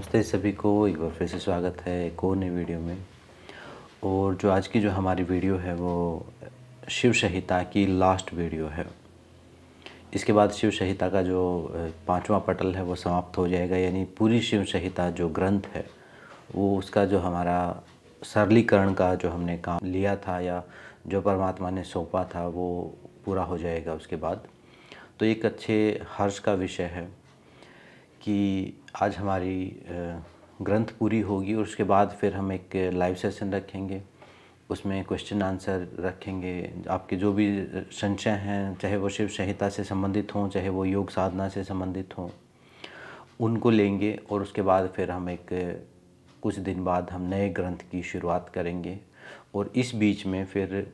नमस्ते सभी को एक बार फिर से स्वागत है एक और नई वीडियो में और जो आज की जो हमारी वीडियो है वो शिव संहिता की लास्ट वीडियो है इसके बाद शिव संहिता का जो पांचवा पटल है वो समाप्त हो जाएगा यानी पूरी शिव संहिता जो ग्रंथ है वो उसका जो हमारा सरलीकरण का जो हमने काम लिया था या जो परमात्मा ने सौंपा था वो पूरा हो जाएगा उसके बाद तो एक अच्छे हर्ष का विषय है कि आज हमारी ग्रंथ पूरी होगी और उसके बाद फिर हम एक लाइव सेशन रखेंगे उसमें क्वेश्चन आंसर रखेंगे आपके जो भी संशय हैं चाहे वो शिव संहिता से संबंधित हों चाहे वो योग साधना से संबंधित हों उनको लेंगे और उसके बाद फिर हम एक कुछ दिन बाद हम नए ग्रंथ की शुरुआत करेंगे और इस बीच में फिर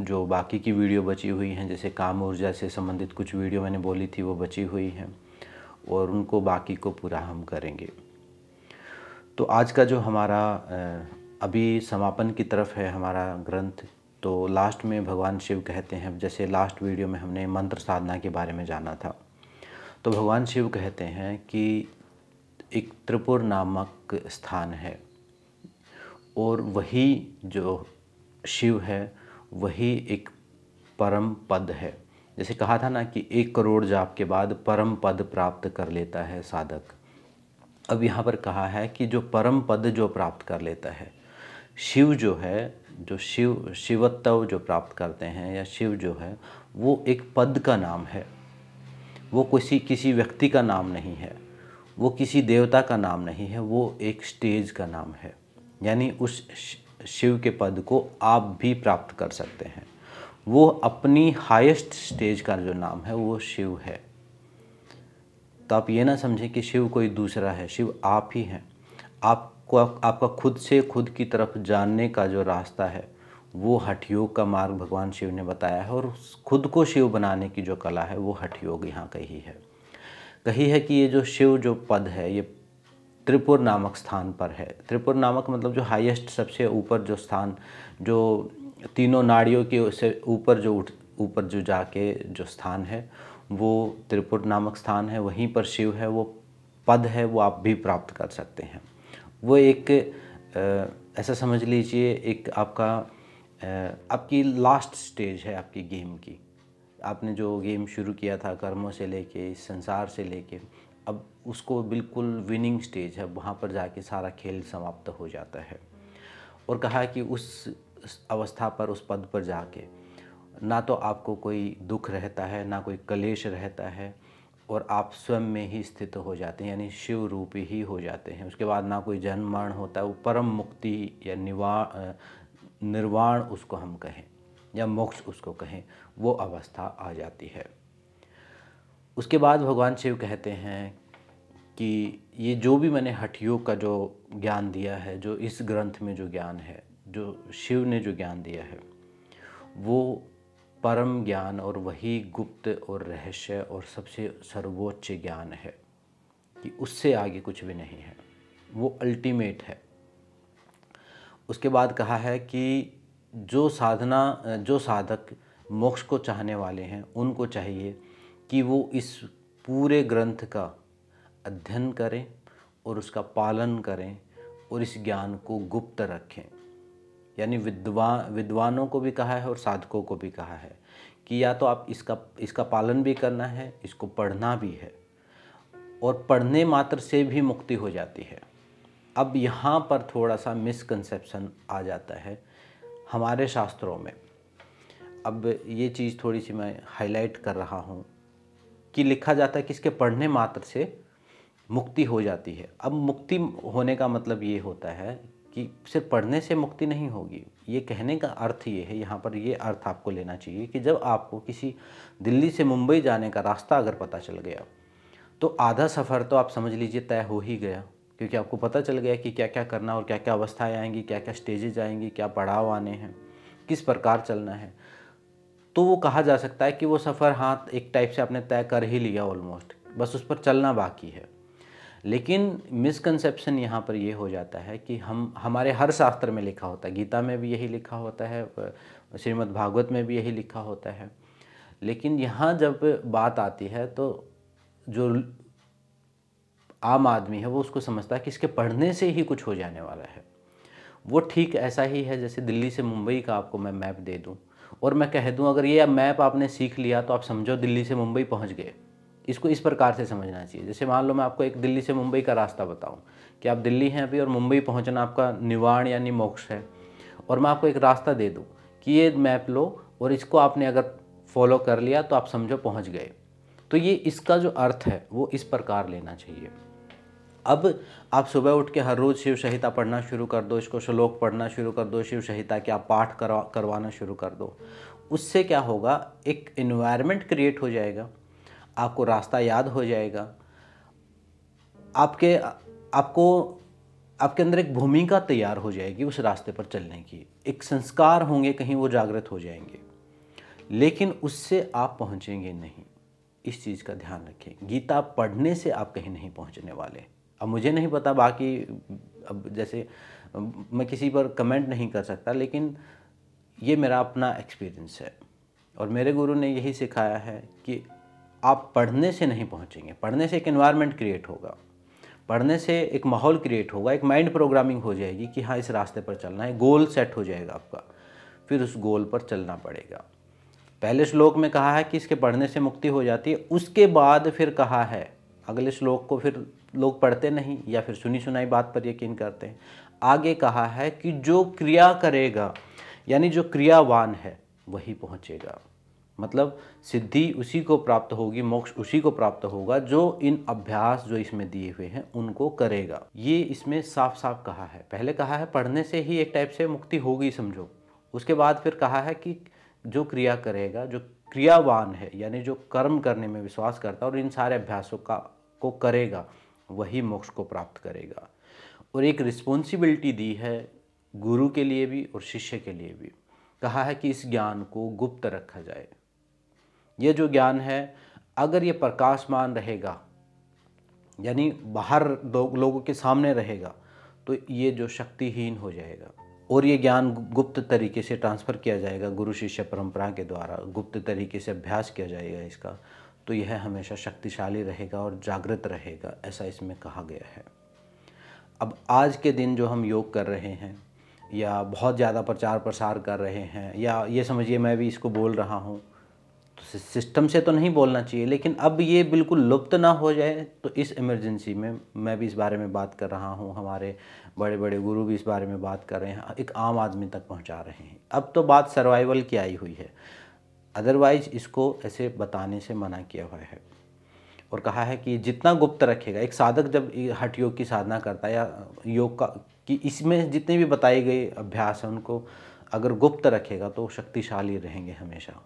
जो बाकी की वीडियो बची हुई हैं जैसे काम ऊर्जा से संबंधित कुछ वीडियो मैंने बोली थी वो बची हुई हैं और उनको बाकी को पूरा हम करेंगे तो आज का जो हमारा अभी समापन की तरफ है हमारा ग्रंथ तो लास्ट में भगवान शिव कहते हैं जैसे लास्ट वीडियो में हमने मंत्र साधना के बारे में जाना था तो भगवान शिव कहते हैं कि एक त्रिपुर नामक स्थान है और वही जो शिव है वही एक परम पद है जैसे कहा था ना कि एक करोड़ जाप के बाद परम पद प्राप्त कर लेता है साधक अब यहाँ पर कहा है कि जो परम पद जो प्राप्त कर लेता है शिव जो है जो शिव शिवत्व जो प्राप्त करते हैं या शिव जो है वो एक पद का नाम है वो किसी किसी व्यक्ति का नाम नहीं है वो किसी देवता का नाम नहीं है वो एक स्टेज का नाम है यानी उस शिव के पद को आप भी प्राप्त कर सकते हैं वो अपनी हाईएस्ट स्टेज का जो नाम है वो शिव है तो आप ये ना समझें कि शिव कोई दूसरा है शिव आप ही हैं आपको आपका खुद से खुद की तरफ जानने का जो रास्ता है वो हठयोग का मार्ग भगवान शिव ने बताया है और खुद को शिव बनाने की जो कला है वो हठयोग यहाँ कही है कही है कि ये जो शिव जो पद है ये त्रिपुर नामक स्थान पर है त्रिपुर नामक मतलब जो हाईएस्ट सबसे ऊपर जो स्थान जो तीनों नाड़ियों के से ऊपर जो उठ ऊपर जो जाके जो स्थान है वो त्रिपुट नामक स्थान है वहीं पर शिव है वो पद है वो आप भी प्राप्त कर सकते हैं वो एक ऐसा समझ लीजिए एक आपका आपकी लास्ट स्टेज है आपकी गेम की आपने जो गेम शुरू किया था कर्मों से लेके इस संसार से लेके अब उसको बिल्कुल विनिंग स्टेज है वहाँ पर जाके सारा खेल समाप्त हो जाता है और कहा कि उस उस अवस्था पर उस पद पर जाके ना तो आपको कोई दुख रहता है ना कोई कलेश रहता है और आप स्वयं में ही स्थित हो जाते हैं यानी शिव रूपी ही हो जाते हैं उसके बाद ना कोई जन्म मरण होता है वो परम मुक्ति या निवाण निर्वाण उसको हम कहें या मोक्ष उसको कहें वो अवस्था आ जाती है उसके बाद भगवान शिव कहते हैं कि ये जो भी मैंने हठयोग का जो ज्ञान दिया है जो इस ग्रंथ में जो ज्ञान है जो शिव ने जो ज्ञान दिया है वो परम ज्ञान और वही गुप्त और रहस्य और सबसे सर्वोच्च ज्ञान है कि उससे आगे कुछ भी नहीं है वो अल्टीमेट है उसके बाद कहा है कि जो साधना जो साधक मोक्ष को चाहने वाले हैं उनको चाहिए कि वो इस पूरे ग्रंथ का अध्ययन करें और उसका पालन करें और इस ज्ञान को गुप्त रखें यानी विद्वा विद्वानों को भी कहा है और साधकों को भी कहा है कि या तो आप इसका इसका पालन भी करना है इसको पढ़ना भी है और पढ़ने मात्र से भी मुक्ति हो जाती है अब यहाँ पर थोड़ा सा मिसकंसेप्शन आ जाता है हमारे शास्त्रों में अब ये चीज़ थोड़ी सी मैं हाईलाइट कर रहा हूँ कि लिखा जाता है कि इसके पढ़ने मात्र से मुक्ति हो जाती है अब मुक्ति होने का मतलब ये होता है कि सिर्फ पढ़ने से मुक्ति नहीं होगी ये कहने का अर्थ ये है यहाँ पर ये अर्थ आपको लेना चाहिए कि जब आपको किसी दिल्ली से मुंबई जाने का रास्ता अगर पता चल गया तो आधा सफ़र तो आप समझ लीजिए तय हो ही गया क्योंकि आपको पता चल गया कि क्या क्या करना और क्या क्या अवस्थाएँ आएंगी क्या क्या स्टेजेज आएंगी क्या पड़ाव आने हैं किस प्रकार चलना है तो वो कहा जा सकता है कि वो सफ़र हाँ एक टाइप से आपने तय कर ही लिया ऑलमोस्ट बस उस पर चलना बाकी है लेकिन मिसकंसेप्शन यहाँ पर ये हो जाता है कि हम हमारे हर शास्त्र में लिखा होता है गीता में भी यही लिखा होता है श्रीमद् भागवत में भी यही लिखा होता है लेकिन यहाँ जब बात आती है तो जो आम आदमी है वो उसको समझता है कि इसके पढ़ने से ही कुछ हो जाने वाला है वो ठीक ऐसा ही है जैसे दिल्ली से मुंबई का आपको मैं मैप दे दूँ और मैं कह दूँ अगर ये मैप आपने सीख लिया तो आप समझो दिल्ली से मुंबई पहुँच गए इसको इस प्रकार से समझना चाहिए जैसे मान लो मैं आपको एक दिल्ली से मुंबई का रास्ता बताऊँ कि आप दिल्ली हैं अभी और मुंबई पहुँचना आपका निवाण यानी मोक्ष है और मैं आपको एक रास्ता दे दूँ कि ये मैप लो और इसको आपने अगर फॉलो कर लिया तो आप समझो पहुँच गए तो ये इसका जो अर्थ है वो इस प्रकार लेना चाहिए अब आप सुबह उठ के हर रोज़ शिव संहिता पढ़ना शुरू कर दो इसको श्लोक पढ़ना शुरू कर दो शिव संहिता के आप पाठ करवा करवाना शुरू कर दो उससे क्या होगा एक इन्वायरमेंट क्रिएट हो जाएगा आपको रास्ता याद हो जाएगा आपके आपको आपके अंदर एक भूमिका तैयार हो जाएगी उस रास्ते पर चलने की एक संस्कार होंगे कहीं वो जागृत हो जाएंगे लेकिन उससे आप पहुंचेंगे नहीं इस चीज़ का ध्यान रखें गीता पढ़ने से आप कहीं नहीं पहुंचने वाले अब मुझे नहीं पता बाकी अब जैसे मैं किसी पर कमेंट नहीं कर सकता लेकिन ये मेरा अपना एक्सपीरियंस है और मेरे गुरु ने यही सिखाया है कि आप पढ़ने से नहीं पहुँचेंगे पढ़ने से एक इन्वायरमेंट क्रिएट होगा पढ़ने से एक माहौल क्रिएट होगा एक माइंड प्रोग्रामिंग हो जाएगी कि हाँ इस रास्ते पर चलना है गोल सेट हो जाएगा आपका फिर उस गोल पर चलना पड़ेगा पहले श्लोक में कहा है कि इसके पढ़ने से मुक्ति हो जाती है उसके बाद फिर कहा है अगले श्लोक को फिर लोग पढ़ते नहीं या फिर सुनी सुनाई बात पर यकीन करते हैं आगे कहा है कि जो क्रिया करेगा यानी जो क्रियावान है वही पहुँचेगा मतलब सिद्धि उसी को प्राप्त होगी मोक्ष उसी को प्राप्त होगा जो इन अभ्यास जो इसमें दिए हुए हैं उनको करेगा ये इसमें साफ साफ कहा है पहले कहा है पढ़ने से ही एक टाइप से मुक्ति होगी समझो उसके बाद फिर कहा है कि जो क्रिया करेगा जो क्रियावान है यानी जो कर्म करने में विश्वास करता है और इन सारे अभ्यासों का को करेगा वही मोक्ष को प्राप्त करेगा और एक रिस्पॉन्सिबिलिटी दी है गुरु के लिए भी और शिष्य के लिए भी कहा है कि इस ज्ञान को गुप्त रखा जाए ये जो ज्ञान है अगर ये प्रकाशमान रहेगा यानी बाहर लोगों के सामने रहेगा तो ये जो शक्तिहीन हो जाएगा और ये ज्ञान गुप्त तरीके से ट्रांसफ़र किया जाएगा गुरु शिष्य परंपरा के द्वारा गुप्त तरीके से अभ्यास किया जाएगा इसका तो यह हमेशा शक्तिशाली रहेगा और जागृत रहेगा ऐसा इसमें कहा गया है अब आज के दिन जो हम योग कर रहे हैं या बहुत ज़्यादा प्रचार प्रसार कर रहे हैं या ये समझिए मैं भी इसको बोल रहा हूँ सिस्टम से तो नहीं बोलना चाहिए लेकिन अब ये बिल्कुल लुप्त ना हो जाए तो इस इमरजेंसी में मैं भी इस बारे में बात कर रहा हूँ हमारे बड़े बड़े गुरु भी इस बारे में बात कर रहे हैं एक आम आदमी तक पहुँचा रहे हैं अब तो बात सर्वाइवल की आई हुई है अदरवाइज़ इसको ऐसे बताने से मना किया हुआ है और कहा है कि जितना गुप्त रखेगा एक साधक जब हट योग की साधना करता है या योग का कि इसमें जितने भी बताए गए अभ्यास हैं उनको अगर गुप्त रखेगा तो शक्तिशाली रहेंगे हमेशा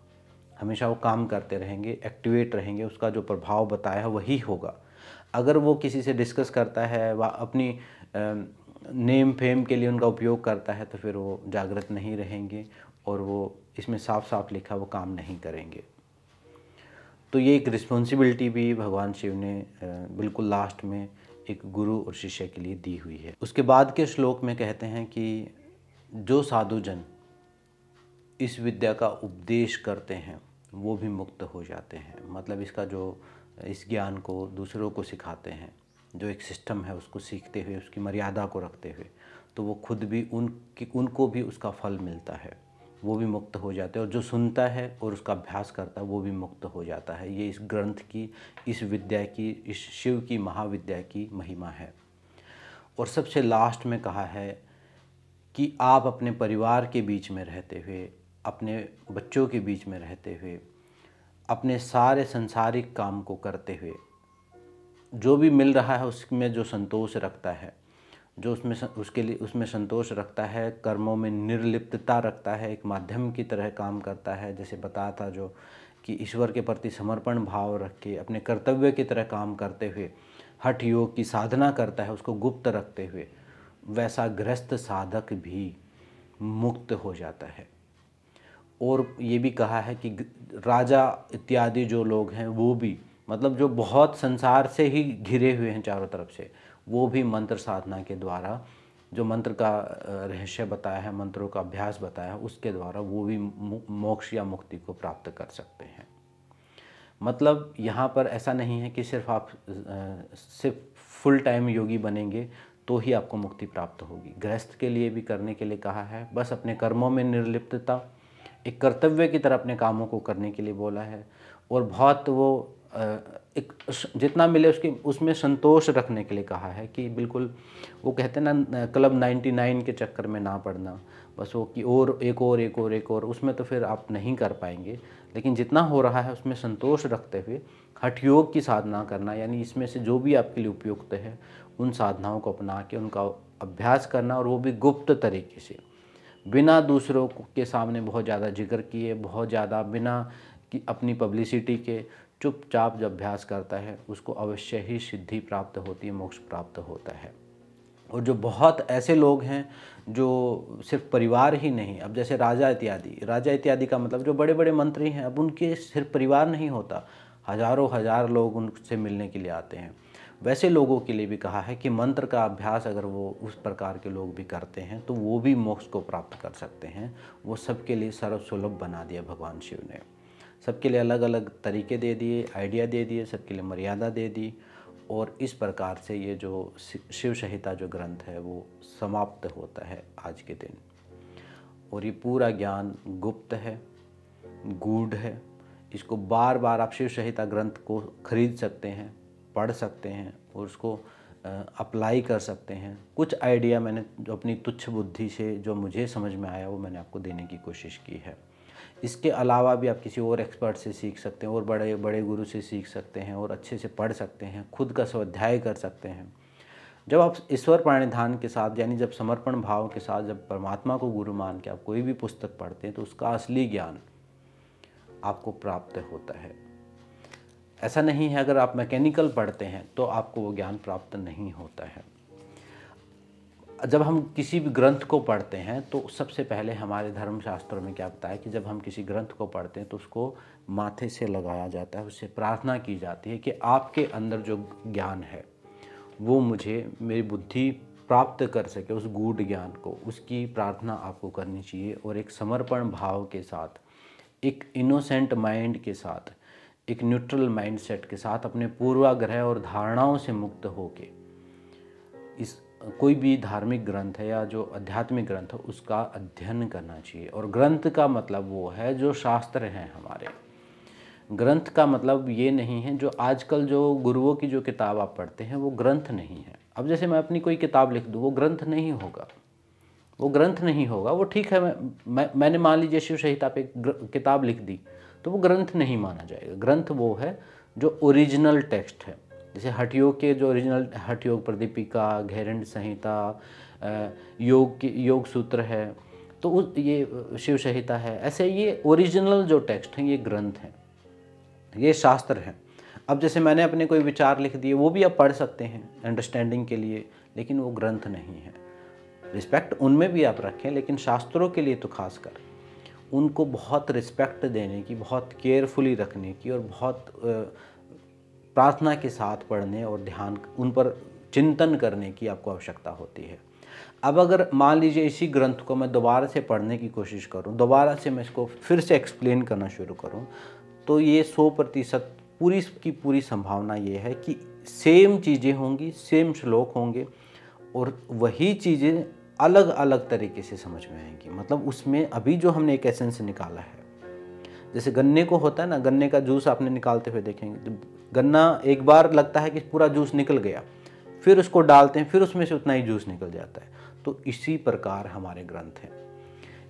हमेशा वो काम करते रहेंगे एक्टिवेट रहेंगे उसका जो प्रभाव बताया वही होगा अगर वो किसी से डिस्कस करता है व अपनी नेम फेम के लिए उनका उपयोग करता है तो फिर वो जागृत नहीं रहेंगे और वो इसमें साफ साफ लिखा वो काम नहीं करेंगे तो ये एक रिस्पॉन्सिबिलिटी भी भगवान शिव ने बिल्कुल लास्ट में एक गुरु और शिष्य के लिए दी हुई है उसके बाद के श्लोक में कहते हैं कि जो साधुजन इस विद्या का उपदेश करते हैं वो भी मुक्त हो जाते हैं मतलब इसका जो इस ज्ञान को दूसरों को सिखाते हैं जो एक सिस्टम है उसको सीखते हुए उसकी मर्यादा को रखते हुए तो वो खुद भी उन उनको भी उसका फल मिलता है वो भी मुक्त हो जाते हैं और जो सुनता है और उसका अभ्यास करता है वो भी मुक्त हो जाता है ये इस ग्रंथ की इस विद्या की इस शिव की महाविद्या की महिमा है और सबसे लास्ट में कहा है कि आप अपने परिवार के बीच में रहते हुए अपने बच्चों के बीच में रहते हुए अपने सारे संसारिक काम को करते हुए जो भी मिल रहा है उसमें जो संतोष रखता है जो उसमें उसके लिए उसमें संतोष रखता है कर्मों में निर्लिप्तता रखता है एक माध्यम की तरह काम करता है जैसे बताया था जो कि ईश्वर के प्रति समर्पण भाव रख के अपने कर्तव्य की तरह काम करते हुए हठ योग की साधना करता है उसको गुप्त रखते हुए वैसा ग्रस्त साधक भी मुक्त हो जाता है और ये भी कहा है कि राजा इत्यादि जो लोग हैं वो भी मतलब जो बहुत संसार से ही घिरे हुए हैं चारों तरफ से वो भी मंत्र साधना के द्वारा जो मंत्र का रहस्य बताया है मंत्रों का अभ्यास बताया है उसके द्वारा वो भी मोक्ष या मुक्ति को प्राप्त कर सकते हैं मतलब यहाँ पर ऐसा नहीं है कि सिर्फ आप सिर्फ फुल टाइम योगी बनेंगे तो ही आपको मुक्ति प्राप्त होगी गृहस्थ के लिए भी करने के लिए कहा है बस अपने कर्मों में निर्लिप्तता एक कर्तव्य की तरह अपने कामों को करने के लिए बोला है और बहुत वो एक जितना मिले उसके उसमें संतोष रखने के लिए कहा है कि बिल्कुल वो कहते हैं ना क्लब 99 के चक्कर में ना पड़ना बस वो कि और एक और एक और एक और उसमें तो फिर आप नहीं कर पाएंगे लेकिन जितना हो रहा है उसमें संतोष रखते हुए योग की साधना करना यानी इसमें से जो भी आपके लिए उपयुक्त है उन साधनाओं को अपना के उनका अभ्यास करना और वो भी गुप्त तरीके से बिना दूसरों के सामने बहुत ज़्यादा जिक्र किए बहुत ज़्यादा बिना कि अपनी पब्लिसिटी के चुपचाप जब अभ्यास करता है उसको अवश्य ही सिद्धि प्राप्त होती है मोक्ष प्राप्त होता है और जो बहुत ऐसे लोग हैं जो सिर्फ परिवार ही नहीं अब जैसे राजा इत्यादि राजा इत्यादि का मतलब जो बड़े बड़े मंत्री हैं अब उनके सिर्फ परिवार नहीं होता हजारों हजार लोग उनसे मिलने के लिए आते हैं वैसे लोगों के लिए भी कहा है कि मंत्र का अभ्यास अगर वो उस प्रकार के लोग भी करते हैं तो वो भी मोक्ष को प्राप्त कर सकते हैं वो सबके लिए सर्वसुलभ बना दिया भगवान शिव ने सबके लिए अलग अलग तरीके दे दिए आइडिया दे दिए सबके लिए मर्यादा दे दी और इस प्रकार से ये जो शिव संहिता जो ग्रंथ है वो समाप्त होता है आज के दिन और ये पूरा ज्ञान गुप्त है गूढ़ है इसको बार बार आप शिव संहिता ग्रंथ को खरीद सकते हैं पढ़ सकते हैं और उसको अप्लाई कर सकते हैं कुछ आइडिया मैंने जो अपनी तुच्छ बुद्धि से जो मुझे समझ में आया वो मैंने आपको देने की कोशिश की है इसके अलावा भी आप किसी और एक्सपर्ट से सीख सकते हैं और बड़े बड़े गुरु से सीख सकते हैं और अच्छे से पढ़ सकते हैं खुद का स्वाध्याय कर सकते हैं जब आप ईश्वर प्राणिधान के साथ यानी जब समर्पण भाव के साथ जब परमात्मा को गुरु मान के आप कोई भी पुस्तक पढ़ते हैं तो उसका असली ज्ञान आपको प्राप्त होता है ऐसा नहीं है अगर आप मैकेनिकल पढ़ते हैं तो आपको वो ज्ञान प्राप्त नहीं होता है जब हम किसी भी ग्रंथ को पढ़ते हैं तो सबसे पहले हमारे धर्मशास्त्र में क्या बताया कि जब हम किसी ग्रंथ को पढ़ते हैं तो उसको माथे से लगाया जाता है उससे प्रार्थना की जाती है कि आपके अंदर जो ज्ञान है वो मुझे मेरी बुद्धि प्राप्त कर सके उस गूढ़ ज्ञान को उसकी प्रार्थना आपको करनी चाहिए और एक समर्पण भाव के साथ एक इनोसेंट माइंड के साथ एक न्यूट्रल माइंडसेट के साथ अपने पूर्वाग्रह और धारणाओं से मुक्त होके इस कोई भी धार्मिक ग्रंथ है या जो आध्यात्मिक ग्रंथ है उसका अध्ययन करना चाहिए और ग्रंथ का मतलब वो है जो शास्त्र हैं हमारे ग्रंथ का मतलब ये नहीं है जो आजकल जो गुरुओं की जो किताब आप पढ़ते हैं वो ग्रंथ नहीं है अब जैसे मैं अपनी कोई किताब लिख दूँ वो ग्रंथ नहीं होगा वो ग्रंथ नहीं होगा वो ठीक है मैं, मैं मैंने मान लीजिए शिव आप एक किताब लिख दी तो वो ग्रंथ नहीं माना जाएगा ग्रंथ वो है जो ओरिजिनल टेक्स्ट है जैसे हठयोग के जो ओरिजिनल हठयोग प्रदीपिका घेरण संहिता योग की योग सूत्र है तो उस ये शिव संहिता है ऐसे ये ओरिजिनल जो टेक्स्ट हैं ये ग्रंथ हैं ये शास्त्र हैं अब जैसे मैंने अपने कोई विचार लिख दिए वो भी आप पढ़ सकते हैं अंडरस्टैंडिंग के लिए लेकिन वो ग्रंथ नहीं है रिस्पेक्ट उनमें भी आप रखें लेकिन शास्त्रों के लिए तो खास करें उनको बहुत रिस्पेक्ट देने की बहुत केयरफुली रखने की और बहुत प्रार्थना के साथ पढ़ने और ध्यान उन पर चिंतन करने की आपको आवश्यकता होती है अब अगर मान लीजिए इसी ग्रंथ को मैं दोबारा से पढ़ने की कोशिश करूं, दोबारा से मैं इसको फिर से एक्सप्लेन करना शुरू करूं, तो ये सौ प्रतिशत पूरी की पूरी संभावना ये है कि सेम चीज़ें होंगी सेम श्लोक होंगे और वही चीज़ें अलग अलग तरीके से समझ में आएंगी मतलब उसमें अभी जो हमने एक एसेंस निकाला है जैसे गन्ने को होता है ना गन्ने का जूस आपने निकालते हुए देखेंगे तो गन्ना एक बार लगता है कि पूरा जूस निकल गया फिर उसको डालते हैं फिर उसमें से उतना ही जूस निकल जाता है तो इसी प्रकार हमारे ग्रंथ हैं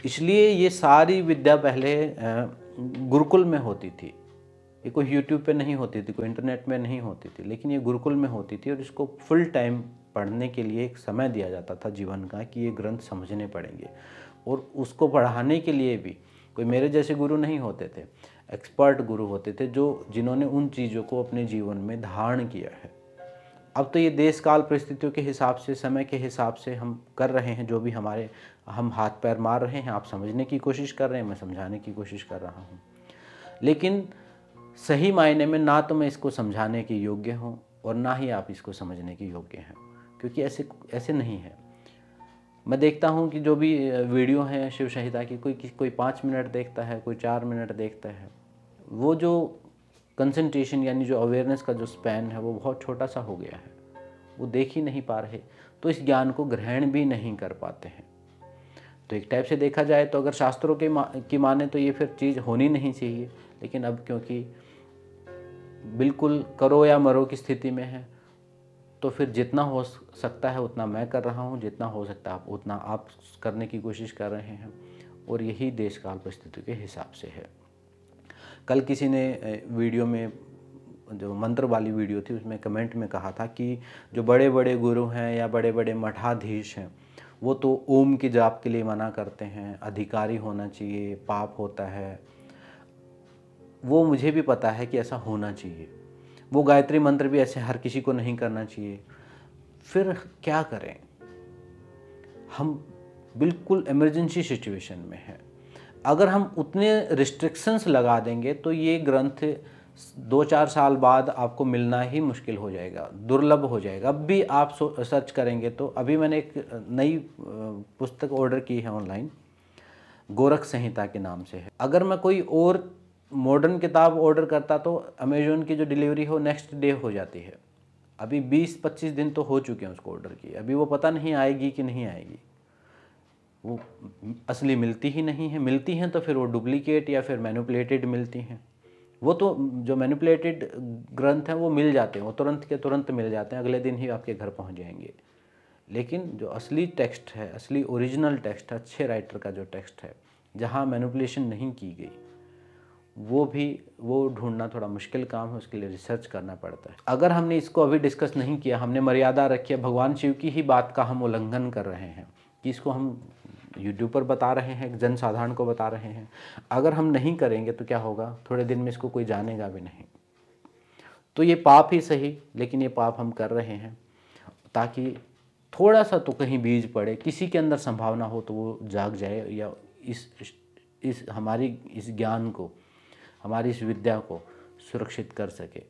इसलिए ये सारी विद्या पहले गुरुकुल में होती थी ये कोई यूट्यूब पे नहीं होती थी कोई इंटरनेट में नहीं होती थी लेकिन ये गुरुकुल में होती थी और इसको फुल टाइम पढ़ने के लिए एक समय दिया जाता था जीवन का कि ये ग्रंथ समझने पड़ेंगे और उसको पढ़ाने के लिए भी कोई मेरे जैसे गुरु नहीं होते थे एक्सपर्ट गुरु होते थे जो जिन्होंने उन चीज़ों को अपने जीवन में धारण किया है अब तो ये देश काल परिस्थितियों के हिसाब से समय के हिसाब से हम कर रहे हैं जो भी हमारे हम हाथ पैर मार रहे हैं आप समझने की कोशिश कर रहे हैं मैं समझाने की कोशिश कर रहा हूँ लेकिन सही मायने में ना तो मैं इसको समझाने के योग्य हूँ और ना ही आप इसको समझने के योग्य हैं क्योंकि ऐसे ऐसे नहीं है मैं देखता हूँ कि जो भी वीडियो हैं शिव शहीदा की कोई कोई पाँच मिनट देखता है कोई चार मिनट देखता है वो जो कंसंट्रेशन यानी जो अवेयरनेस का जो स्पैन है वो बहुत छोटा सा हो गया है वो देख ही नहीं पा रहे तो इस ज्ञान को ग्रहण भी नहीं कर पाते हैं तो एक टाइप से देखा जाए तो अगर शास्त्रों के मा, की माने तो ये फिर चीज़ होनी नहीं चाहिए लेकिन अब क्योंकि बिल्कुल करो या मरो की स्थिति में है तो फिर जितना हो सकता है उतना मैं कर रहा हूँ जितना हो सकता है उतना आप करने की कोशिश कर रहे हैं और यही देश काल परिस्थिति के हिसाब से है कल किसी ने वीडियो में जो मंत्र वाली वीडियो थी उसमें कमेंट में कहा था कि जो बड़े बड़े गुरु हैं या बड़े बड़े मठाधीश हैं वो तो ओम की जाप के लिए मना करते हैं अधिकारी होना चाहिए पाप होता है वो मुझे भी पता है कि ऐसा होना चाहिए वो गायत्री मंत्र भी ऐसे हर किसी को नहीं करना चाहिए फिर क्या करें हम बिल्कुल इमरजेंसी सिचुएशन में हैं अगर हम उतने रिस्ट्रिक्शंस लगा देंगे तो ये ग्रंथ दो चार साल बाद आपको मिलना ही मुश्किल हो जाएगा दुर्लभ हो जाएगा अब भी आप सर्च करेंगे तो अभी मैंने एक नई पुस्तक ऑर्डर की है ऑनलाइन गोरख संहिता के नाम से है अगर मैं कोई और मॉडर्न किताब ऑर्डर करता तो अमेजोन की जो डिलीवरी है वो नेक्स्ट डे हो जाती है अभी 20-25 दिन तो हो चुके हैं उसको ऑर्डर की अभी वो पता नहीं आएगी कि नहीं आएगी वो असली मिलती ही नहीं है मिलती हैं तो फिर वो डुप्लीकेट या फिर मैनुपलेटेड मिलती हैं वो तो जो मैनुपलेटेड ग्रंथ हैं वो मिल जाते हैं वो तुरंत के तुरंत मिल जाते हैं अगले दिन ही आपके घर पहुंच जाएंगे लेकिन जो असली टेक्स्ट है असली ओरिजिनल टेक्स्ट है अच्छे राइटर का जो टेक्स्ट है जहाँ मैनुपलेशन नहीं की गई वो भी वो ढूंढना थोड़ा मुश्किल काम है उसके लिए रिसर्च करना पड़ता है अगर हमने इसको अभी डिस्कस नहीं किया हमने मर्यादा रखी है भगवान शिव की ही बात का हम उल्लंघन कर रहे हैं कि इसको हम यूट्यूब पर बता रहे हैं जनसाधारण को बता रहे हैं अगर हम नहीं करेंगे तो क्या होगा थोड़े दिन में इसको कोई जानेगा भी नहीं तो ये पाप ही सही लेकिन ये पाप हम कर रहे हैं ताकि थोड़ा सा तो कहीं बीज पड़े किसी के अंदर संभावना हो तो वो जाग जाए या इस इस हमारी इस ज्ञान को हमारी इस विद्या को सुरक्षित कर सके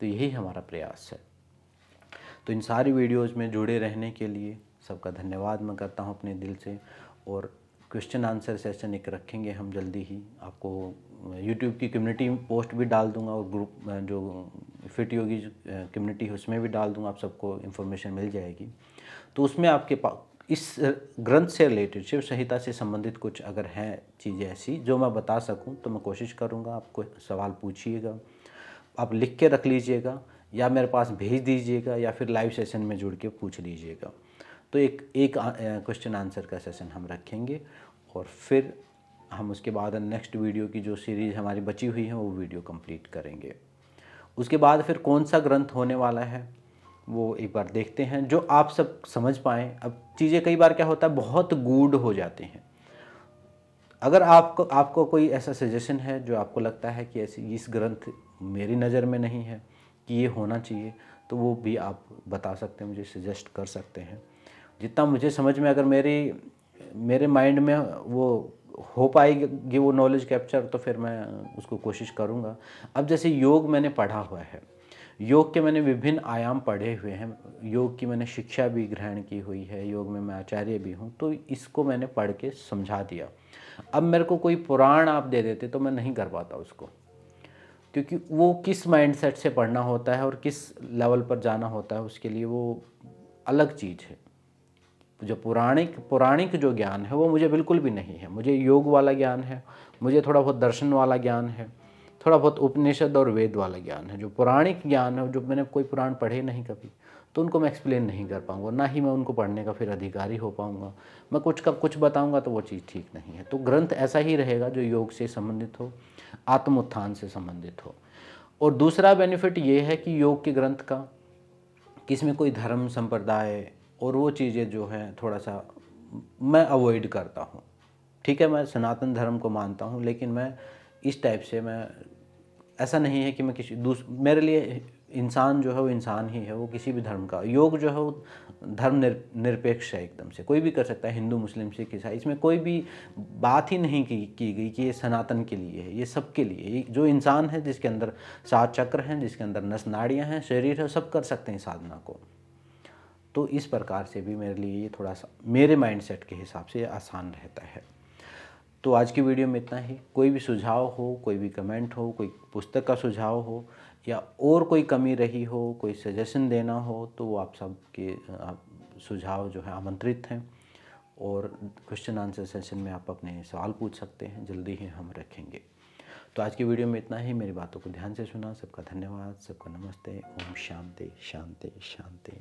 तो यही हमारा प्रयास है तो इन सारी वीडियोज़ में जुड़े रहने के लिए सबका धन्यवाद मैं करता हूँ अपने दिल से और क्वेश्चन आंसर सेशन एक रखेंगे हम जल्दी ही आपको यूट्यूब की कम्युनिटी पोस्ट भी डाल दूंगा और ग्रुप जो फिट योगी कम्युनिटी है उसमें भी डाल दूंगा आप सबको इन्फॉर्मेशन मिल जाएगी तो उसमें आपके इस ग्रंथ से रिलेटेड शिव संहिता से संबंधित कुछ अगर हैं चीज़ें ऐसी जो मैं बता सकूं तो मैं कोशिश करूंगा आपको सवाल पूछिएगा आप लिख के रख लीजिएगा या मेरे पास भेज दीजिएगा या फिर लाइव सेशन में जुड़ के पूछ लीजिएगा तो एक एक क्वेश्चन आंसर का सेशन हम रखेंगे और फिर हम उसके बाद नेक्स्ट वीडियो की जो सीरीज़ हमारी बची हुई है वो वीडियो कंप्लीट करेंगे उसके बाद फिर कौन सा ग्रंथ होने वाला है वो एक बार देखते हैं जो आप सब समझ पाएँ अब चीज़ें कई बार क्या होता है बहुत गूड हो जाते हैं अगर आपको आपको कोई ऐसा सजेशन है जो आपको लगता है कि ऐसी इस ग्रंथ मेरी नज़र में नहीं है कि ये होना चाहिए तो वो भी आप बता सकते हैं मुझे सजेस्ट कर सकते हैं जितना मुझे समझ में अगर मेरी मेरे माइंड में वो हो पाएगी वो नॉलेज कैप्चर तो फिर मैं उसको कोशिश करूँगा अब जैसे योग मैंने पढ़ा हुआ है योग के मैंने विभिन्न आयाम पढ़े हुए हैं योग की मैंने शिक्षा भी ग्रहण की हुई है योग में मैं आचार्य भी हूँ तो इसको मैंने पढ़ के समझा दिया अब मेरे को कोई पुराण आप दे देते तो मैं नहीं कर पाता उसको क्योंकि वो किस माइंडसेट से पढ़ना होता है और किस लेवल पर जाना होता है उसके लिए वो अलग चीज़ है जो पुराणिक पौराणिक जो ज्ञान है वो मुझे बिल्कुल भी नहीं है मुझे योग वाला ज्ञान है मुझे थोड़ा बहुत दर्शन वाला ज्ञान है थोड़ा बहुत उपनिषद और वेद वाला ज्ञान है जो पौराणिक ज्ञान है जो मैंने कोई पुराण पढ़े नहीं कभी तो उनको मैं एक्सप्लेन नहीं कर पाऊँगा ना ही मैं उनको पढ़ने का फिर अधिकारी हो पाऊंगा मैं कुछ का कुछ बताऊँगा तो वो चीज़ ठीक नहीं है तो ग्रंथ ऐसा ही रहेगा जो योग से संबंधित हो आत्म उत्थान से संबंधित हो और दूसरा बेनिफिट ये है कि योग के ग्रंथ का कि इसमें कोई धर्म संप्रदाय और वो चीज़ें जो हैं थोड़ा सा मैं अवॉइड करता हूँ ठीक है मैं सनातन धर्म को मानता हूँ लेकिन मैं इस टाइप से मैं ऐसा नहीं है कि मैं किसी दूस मेरे लिए इंसान जो है वो इंसान ही है वो किसी भी धर्म का योग जो है वो धर्म निर, निरपेक्ष है एकदम से कोई भी कर सकता है हिंदू मुस्लिम सिख ईसाई इसमें कोई भी बात ही नहीं की की गई कि ये सनातन के लिए है ये सबके लिए जो इंसान है जिसके अंदर सात चक्र हैं जिसके अंदर नस नाड़ियाँ हैं शरीर है सब कर सकते हैं साधना को तो इस प्रकार से भी मेरे लिए ये थोड़ा सा मेरे माइंड के हिसाब से आसान रहता है तो आज की वीडियो में इतना ही कोई भी सुझाव हो कोई भी कमेंट हो कोई पुस्तक का सुझाव हो या और कोई कमी रही हो कोई सजेशन देना हो तो वो आप सब के आप सुझाव जो है आमंत्रित हैं और क्वेश्चन आंसर सेशन में आप अपने सवाल पूछ सकते हैं जल्दी ही हम रखेंगे तो आज की वीडियो में इतना ही मेरी बातों को ध्यान से सुना सबका धन्यवाद सबका नमस्ते ओम शांति शांति शांति